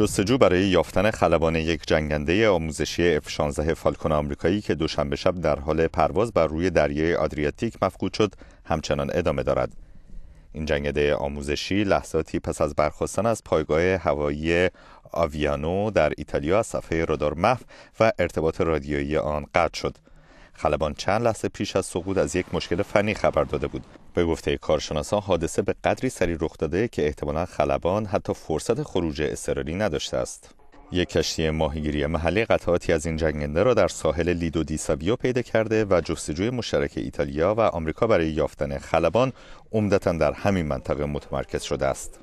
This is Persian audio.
جستجو برای یافتن خلبان یک جنگنده آموزشی F-16 فالکون آمریکایی که دوشنبه شب در حال پرواز بر روی دریای آدریاتیک مفقود شد همچنان ادامه دارد. این جنگنده آموزشی لحظاتی پس از برخاستن از پایگاه هوایی آویانو در ایتالیا از صفحه رادار محو و ارتباط رادیویی آن قطع شد. خلبان چند لحظه پیش از سقوط از یک مشکل فنی خبر داده بود به گفته کارشناسان حادثه به قدری سریع رخ داده که احتمالا خلبان حتی فرصت خروج اضطراری نداشته است یک کشتی ماهیگیری محلی قطعاتی از این جنگنده را در ساحل لیدو دی پیدا کرده و جستجوی مشترک ایتالیا و آمریکا برای یافتن خلبان عمدتا در همین منطقه متمرکز شده است